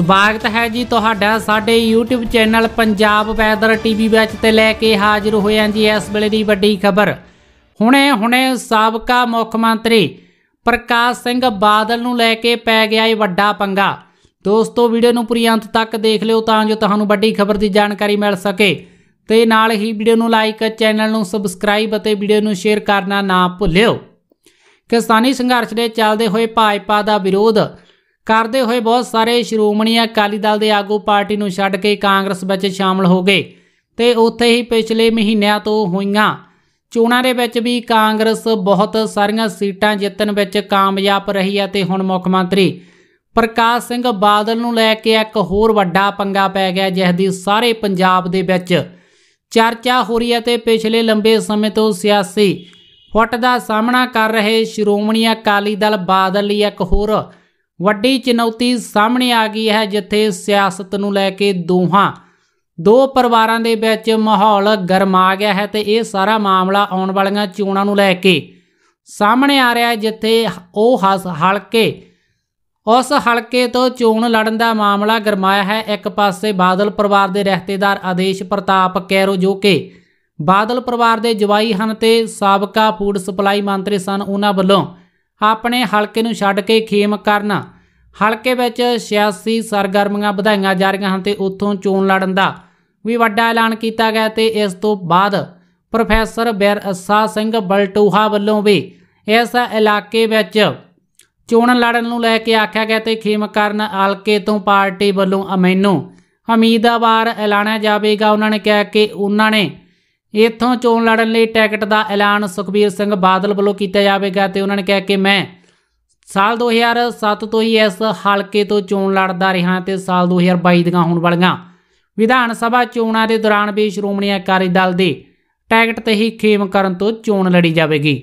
ਸਵਾਗਤ ਹੈ ਜੀ ਤੁਹਾਡਾ ਸਾਡੇ YouTube channel Punjab weather TV ਵਿੱਚ ਤੇ ਲੈ ਕੇ ਹਾਜ਼ਰ ਹੋਏ ਹਾਂ ਜੀ ਇਸ ਵੇਲੇ ਦੀ ਵੱਡੀ ਖਬਰ ਹੁਣੇ ਹੁਣੇ ਸਾਬਕਾ ਮੁੱਖ ਮੰਤਰੀ ਪ੍ਰਕਾਸ਼ ਸਿੰਘ ਬਾਦਲ ਨੂੰ ਲੈ ਕੇ ਪੈ ਗਿਆ ਇਹ ਵੱਡਾ ਪੰਗਾ ਦੋਸਤੋ ਵੀਡੀਓ ਨੂੰ ਪੂਰੀ ਅੰਤ ਤੱਕ ਦੇਖ ਲਿਓ ਤਾਂ ਜੋ ਤੁਹਾਨੂੰ ਵੱਡੀ ਖਬਰ ਦੀ ਜਾਣਕਾਰੀ ਮਿਲ ਸਕੇ ਤੇ ਨਾਲ ਹੀ ਵੀਡੀਓ ਨੂੰ ਲਾਈਕ ਚੈਨਲ ਨੂੰ ਸਬਸਕ੍ਰਾਈਬ ਅਤੇ ਵੀਡੀਓ ਨੂੰ ਸ਼ੇਅਰ ਕਰਨਾ ਨਾ ਭੁੱਲਿਓ ਕਿਸਾਨੀ ਸੰਘਰਸ਼ ਦੇ ਚੱਲਦੇ ਹੋਏ ਭਾਜਪਾ ਦਾ ਵਿਰੋਧ ਕਰਦੇ ਹੋਏ ਬਹੁਤ ਸਾਰੇ ਸ਼੍ਰੋਮਣੀ ਅਕਾਲੀ ਦਲ ਦੇ ਆਗੂ ਪਾਰਟੀ ਨੂੰ ਛੱਡ ਕੇ ਕਾਂਗਰਸ ਵਿੱਚ ਸ਼ਾਮਲ ਹੋ ਗਏ ਤੇ ਉੱਥੇ ਹੀ ਪਿਛਲੇ ਮਹੀਨਿਆਂ ਤੋਂ ਹੋਈਆਂ ਚੋਣਾਂ ਦੇ ਵਿੱਚ ਵੀ ਕਾਂਗਰਸ ਬਹੁਤ ਸਾਰੀਆਂ ਸੀਟਾਂ ਜਿੱਤਣ ਵਿੱਚ ਕਾਮਯਾਬ ਰਹੀ ਹੈ ਤੇ ਹੁਣ ਮੁੱਖ ਮੰਤਰੀ ਪ੍ਰਕਾਸ਼ ਸਿੰਘ ਬਾਦਲ ਨੂੰ ਲੈ ਕੇ ਇੱਕ ਹੋਰ ਵੱਡਾ ਪੰਗਾ ਪੈ ਗਿਆ ਜਿਸ ਦੀ ਸਾਰੇ ਪੰਜਾਬ ਦੇ ਵਿੱਚ ਚਰਚਾ ਹੋ ਰਹੀ ਹੈ ਤੇ ਪਿਛਲੇ ਲੰਬੇ ਸਮੇਂ ਤੋਂ ਸਿਆਸੀ ਫੁੱਟ ਦਾ ਸਾਹਮਣਾ ਕਰ ਰਹੇ ਸ਼੍ਰੋਮਣੀ ਅਕਾਲੀ ਦਲ ਬਾਦਲ ਲਈ ਇੱਕ ਹੋਰ ਵੱਡੀ ਚੁਣੌਤੀ ਸਾਹਮਣੇ ਆ ਗਈ ਹੈ ਜਿੱਥੇ ਸਿਆਸਤ ਨੂੰ ਲੈ ਕੇ ਦੋਹਾਂ ਦੋ ਪਰਿਵਾਰਾਂ ਦੇ ਵਿੱਚ ਮਾਹੌਲ ਗਰਮਾ ਗਿਆ ਹੈ ਤੇ ਇਹ ਸਾਰਾ ਮਾਮਲਾ ਆਉਣ ਵਾਲੀਆਂ ਚੋਣਾਂ ਨੂੰ ਲੈ ਕੇ ਸਾਹਮਣੇ ਆ ਰਿਹਾ ਹੈ ਜਿੱਥੇ ਉਹ ਹਲਕੇ ਉਸ ਹਲਕੇ ਤੋਂ ਚੋਣ ਲੜਨ ਦਾ ਮਾਮਲਾ ਗਰਮਾਇਆ ਹੈ ਇੱਕ ਪਾਸੇ ਬਾਦਲ ਪਰਿਵਾਰ ਦੇ ਰਿਸ਼ਤੇਦਾਰ ਆਦੇਸ਼ ਪ੍ਰਤਾਪ ਕੈਰੋ ਜੋ ਕਿ ਬਾਦਲ ਪਰਿਵਾਰ ਦੇ ਜਵਾਈ ਹਨ ਤੇ ਸਾਬਕਾ ਫੂਡ ਸਪਲਾਈ ਮੰਤਰੀ ਸਨ ਉਹਨਾਂ ਵੱਲੋਂ ਆਪਣੇ ਹਲਕੇ ਨੂੰ ਛੱਡ ਕੇ ਖੇਮ ਕਰਨਾ ਹਲਕੇ ਵਿੱਚ ਸਿਆਸੀ ਸਰਗਰਮੀਆਂ ਵਧਾਈਆਂ ਜਾ ਰਹੀਆਂ ਹਨ ਤੇ ਉੱਥੋਂ ਚੋਣ ਲੜਨ ਦਾ ਵੀ ਵੱਡਾ ਐਲਾਨ ਕੀਤਾ ਗਿਆ ਤੇ ਇਸ ਤੋਂ ਬਾਅਦ ਪ੍ਰੋਫੈਸਰ ਅਸਾ ਸਿੰਘ ਬਲਟੂਹਾ ਵੱਲੋਂ ਵੀ ਇਸ ਇਲਾਕੇ ਵਿੱਚ ਚੋਣ ਲੜਨ ਨੂੰ ਲੈ ਕੇ ਆਖਿਆ ਗਿਆ ਤੇ ਖੇਮ ਕਰਨ ਹਲਕੇ ਤੋਂ ਪਾਰਟੀ ਵੱਲੋਂ ਅਮੈਨੂ ਉਮੀਦਵਾਰ ਐਲਾਨਿਆ ਜਾਵੇਗਾ ਉਹਨਾਂ ਨੇ ਕਿਹਾ ਕਿ ਉਹਨਾਂ ਨੇ ਇੱਥੋਂ ਚੋਣ ਲੜਨ ਲਈ ਟਿਕਟ ਦਾ ਐਲਾਨ ਸੁਖਬੀਰ ਸਿੰਘ ਬਾਦਲ ਵੱਲੋਂ ਕੀਤਾ ਜਾਵੇਗਾ ਤੇ ਉਹਨਾਂ ਨੇ ਕਿਹਾ ਕਿ ਮੈਂ ਸਾਲ 2007 ਤੋਂ ਹੀ ਇਸ ਹਲਕੇ ਤੋਂ ਚੋਣ ਲੜਦਾ ਰਿਹਾ ਤੇ ਸਾਲ 2022 ਦੀਆਂ ਹੋਣ ਵਾਲੀਆਂ ਵਿਧਾਨ ਸਭਾ ਚੋਣਾਂ ਦੇ ਦੌਰਾਨ ਵੀ ਸ਼੍ਰੋਮਣੀ ਅਕਾਲੀ ਦਲ ਦੇ ਟਿਕਟ ਤੇ ਹੀ ਖੇਮ ਕਰਨ ਤੋਂ ਚੋਣ ਲੜੀ ਜਾਵੇਗੀ